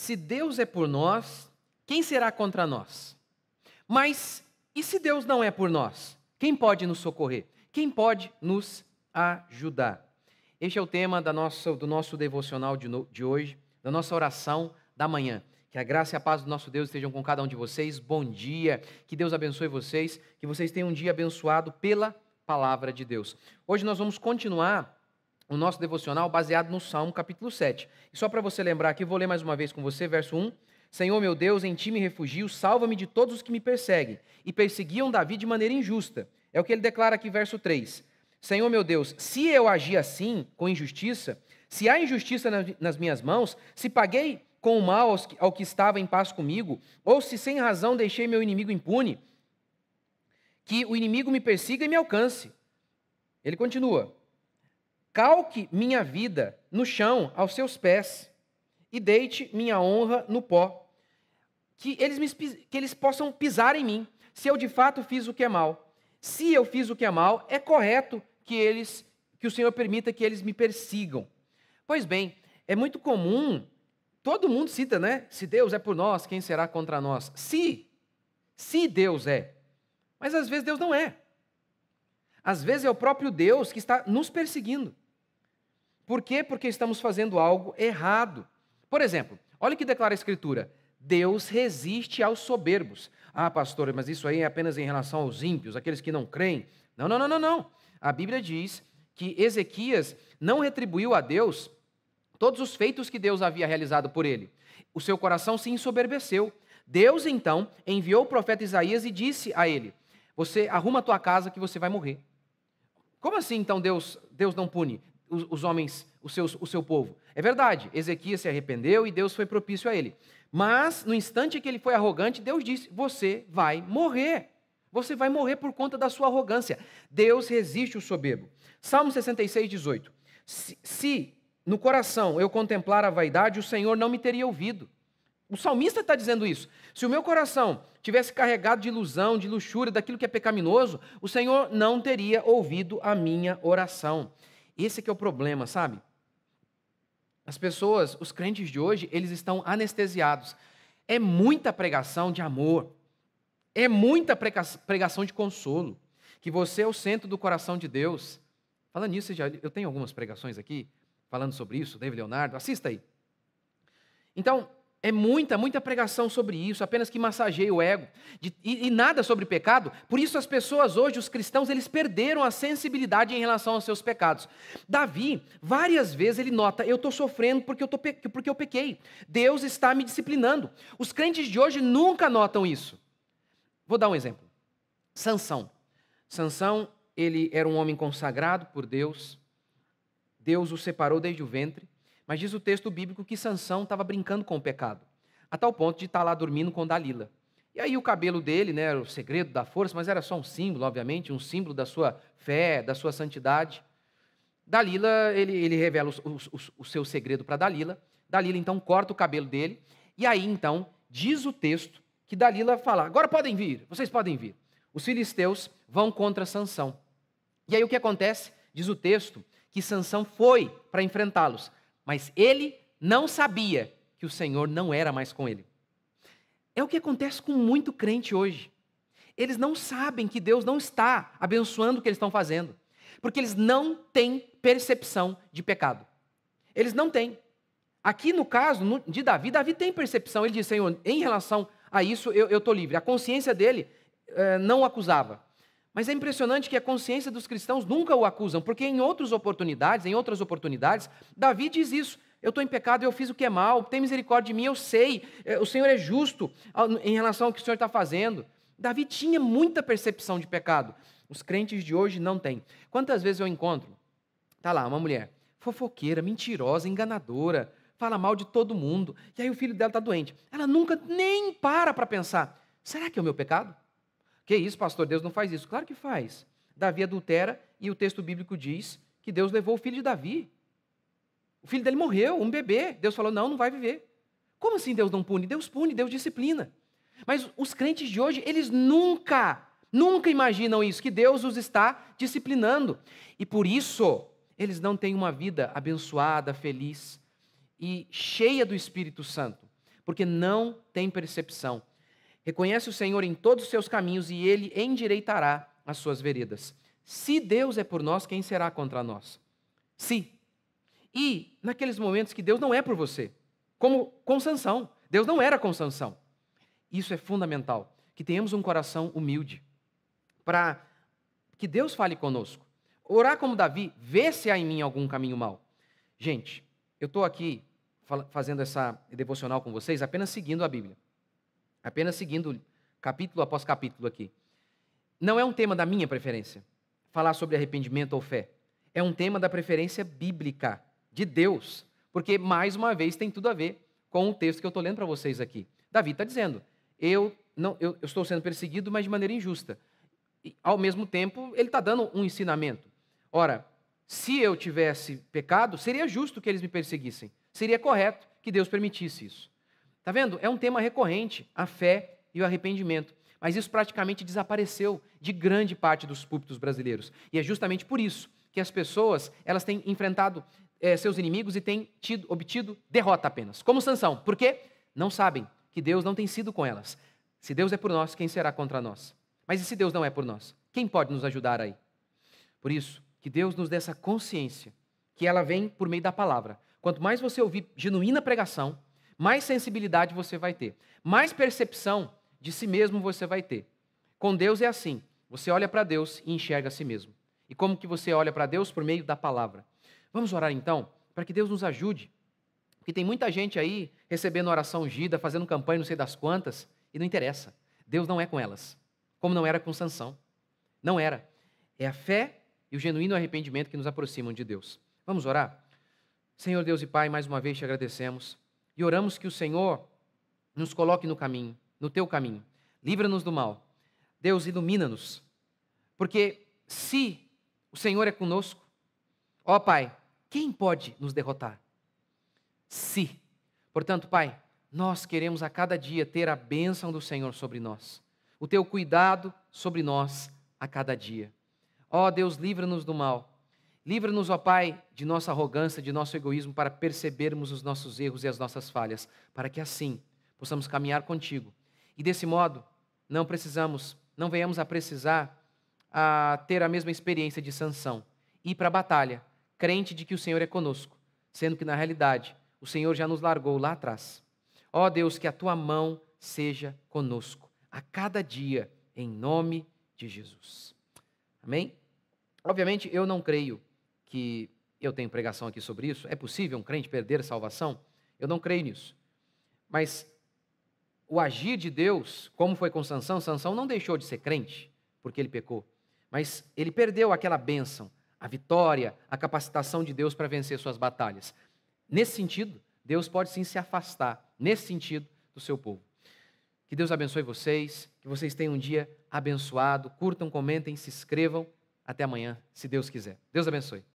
se Deus é por nós, quem será contra nós? Mas e se Deus não é por nós? Quem pode nos socorrer? Quem pode nos ajudar? Este é o tema da nossa, do nosso devocional de, no, de hoje, da nossa oração da manhã. Que a graça e a paz do nosso Deus estejam com cada um de vocês. Bom dia, que Deus abençoe vocês, que vocês tenham um dia abençoado pela palavra de Deus. Hoje nós vamos continuar o nosso devocional baseado no Salmo capítulo 7. E só para você lembrar aqui, vou ler mais uma vez com você, verso 1. Senhor meu Deus, em ti me refugio, salva-me de todos os que me perseguem. E perseguiam Davi de maneira injusta. É o que ele declara aqui, verso 3. Senhor meu Deus, se eu agir assim, com injustiça, se há injustiça nas minhas mãos, se paguei com o mal ao que estava em paz comigo, ou se sem razão deixei meu inimigo impune, que o inimigo me persiga e me alcance. Ele continua. Calque minha vida no chão, aos seus pés, e deite minha honra no pó. Que eles, me, que eles possam pisar em mim, se eu de fato fiz o que é mal. Se eu fiz o que é mal, é correto que eles, que o Senhor permita que eles me persigam. Pois bem, é muito comum, todo mundo cita, né? Se Deus é por nós, quem será contra nós? Se, se Deus é. Mas às vezes Deus não é. Às vezes é o próprio Deus que está nos perseguindo. Por quê? Porque estamos fazendo algo errado. Por exemplo, olha o que declara a Escritura: Deus resiste aos soberbos. Ah, pastor, mas isso aí é apenas em relação aos ímpios, aqueles que não creem. Não, não, não, não, não. A Bíblia diz que Ezequias não retribuiu a Deus todos os feitos que Deus havia realizado por ele. O seu coração se ensoberbeceu. Deus então enviou o profeta Isaías e disse a ele: Você arruma a tua casa que você vai morrer. Como assim então Deus, Deus não pune? os, os homens, os seus, o seu povo. É verdade, Ezequias se arrependeu e Deus foi propício a ele. Mas, no instante que ele foi arrogante, Deus disse: Você vai morrer. Você vai morrer por conta da sua arrogância. Deus resiste o soberbo. Salmo 66, 18. Se, se no coração eu contemplar a vaidade, o Senhor não me teria ouvido. O salmista está dizendo isso. Se o meu coração tivesse carregado de ilusão, de luxúria, daquilo que é pecaminoso, o Senhor não teria ouvido a minha oração. Esse é que é o problema, sabe? As pessoas, os crentes de hoje, eles estão anestesiados. É muita pregação de amor. É muita pregação de consolo. Que você é o centro do coração de Deus. Falando nisso, eu tenho algumas pregações aqui falando sobre isso, David Leonardo, assista aí. Então, é muita, muita pregação sobre isso, apenas que massageia o ego. De, e, e, nada sobre pecado. Por isso as pessoas hoje, os cristãos, eles perderam a sensibilidade em relação aos seus pecados. Davi, várias vezes ele nota, eu estou sofrendo porque eu, tô, porque eu pequei. Deus está me disciplinando. Os crentes de hoje nunca notam isso. Vou dar um exemplo. Sansão. Sansão, ele era um homem consagrado por Deus. Deus o separou desde o ventre mas diz o texto bíblico que Sansão estava brincando com o pecado, a tal ponto de estar tá lá dormindo com Dalila. E aí o cabelo dele, né, era o segredo da força, mas era só um símbolo, obviamente, um símbolo da sua fé, da sua santidade. Dalila, ele, ele revela o, o, o seu segredo para Dalila. Dalila, então, corta o cabelo dele. E aí, então, diz o texto que Dalila fala, agora podem vir, vocês podem vir. Os filisteus vão contra Sansão. E aí o que acontece? Diz o texto que Sansão foi para enfrentá-los. Mas ele não sabia que o Senhor não era mais com ele. É o que acontece com muito crente hoje. Eles não sabem que Deus não está abençoando o que eles estão fazendo, porque eles não têm percepção de pecado. Eles não têm. Aqui no caso de Davi, Davi tem percepção. Ele diz: Senhor, em relação a isso eu estou livre. A consciência dele eh, não o acusava. Mas é impressionante que a consciência dos cristãos nunca o acusam, porque em outras oportunidades, em outras oportunidades, Davi diz isso: eu estou em pecado, eu fiz o que é mal, tem misericórdia de mim, eu sei, eh, o Senhor é justo ah, em relação ao que o Senhor está fazendo. Davi tinha muita percepção de pecado. Os crentes de hoje não têm. Quantas vezes eu encontro? Tá lá, uma mulher, fofoqueira, mentirosa, enganadora, fala mal de todo mundo, e aí o filho dela está doente. Ela nunca nem para para pensar: será que é o meu pecado? Que isso, pastor? Deus não faz isso. Claro que faz. Davi adultera e o texto bíblico diz que Deus levou o filho de Davi. O filho dele morreu, um bebê. Deus falou: não, não vai viver. Como assim Deus não pune? Deus pune, Deus disciplina. Mas os crentes de hoje, eles nunca, nunca imaginam isso, que Deus os está disciplinando. E por isso, eles não têm uma vida abençoada, feliz e cheia do Espírito Santo, porque não têm percepção Reconhece o Senhor em todos os seus caminhos e ele endireitará as suas veredas. Se Deus é por nós, quem será contra nós? Se. E naqueles momentos que Deus não é por você, como com Sansão. Deus não era com Sansão. Isso é fundamental, que tenhamos um coração humilde para que Deus fale conosco. Orar como Davi, vê se há em mim algum caminho mau. Gente, eu estou aqui fazendo essa devocional com vocês apenas seguindo a Bíblia. Apenas seguindo capítulo após capítulo aqui. Não é um tema da minha preferência falar sobre arrependimento ou fé. É um tema da preferência bíblica, de Deus. Porque, mais uma vez, tem tudo a ver com o texto que eu estou lendo para vocês aqui. Davi está dizendo: eu, não, eu, eu estou sendo perseguido, mas de maneira injusta. E, ao mesmo tempo, ele está dando um ensinamento. Ora, se eu tivesse pecado, seria justo que eles me perseguissem. Seria correto que Deus permitisse isso. Tá vendo? É um tema recorrente, a fé e o arrependimento. Mas isso praticamente desapareceu de grande parte dos púlpitos brasileiros. E é justamente por isso que as pessoas elas têm enfrentado é, seus inimigos e têm tido, obtido derrota apenas. Como sanção Por quê? Não sabem que Deus não tem sido com elas. Se Deus é por nós, quem será contra nós? Mas e se Deus não é por nós? Quem pode nos ajudar aí? Por isso, que Deus nos dê essa consciência, que ela vem por meio da palavra. Quanto mais você ouvir genuína pregação, mais sensibilidade você vai ter, mais percepção de si mesmo você vai ter. Com Deus é assim: você olha para Deus e enxerga a si mesmo. E como que você olha para Deus? Por meio da palavra. Vamos orar então, para que Deus nos ajude. Porque tem muita gente aí recebendo oração ungida, fazendo campanha não sei das quantas, e não interessa. Deus não é com elas, como não era com Sansão. Não era. É a fé e o genuíno arrependimento que nos aproximam de Deus. Vamos orar? Senhor Deus e Pai, mais uma vez te agradecemos e oramos que o Senhor nos coloque no caminho, no teu caminho. Livra-nos do mal. Deus, ilumina-nos. Porque se o Senhor é conosco, ó Pai, quem pode nos derrotar? Se. Portanto, Pai, nós queremos a cada dia ter a bênção do Senhor sobre nós, o teu cuidado sobre nós a cada dia. Ó Deus, livra-nos do mal Livra-nos, ó Pai, de nossa arrogância, de nosso egoísmo, para percebermos os nossos erros e as nossas falhas, para que assim possamos caminhar contigo. E desse modo, não precisamos, não venhamos a precisar a ter a mesma experiência de sanção, ir para a batalha, crente de que o Senhor é conosco, sendo que na realidade o Senhor já nos largou lá atrás. Ó Deus, que a tua mão seja conosco a cada dia, em nome de Jesus. Amém? Obviamente, eu não creio que eu tenho pregação aqui sobre isso. É possível um crente perder a salvação? Eu não creio nisso. Mas o agir de Deus, como foi com Sansão, Sansão não deixou de ser crente porque ele pecou, mas ele perdeu aquela bênção, a vitória, a capacitação de Deus para vencer suas batalhas. Nesse sentido, Deus pode sim se afastar, nesse sentido, do seu povo. Que Deus abençoe vocês, que vocês tenham um dia abençoado. Curtam, comentem, se inscrevam. Até amanhã, se Deus quiser. Deus abençoe.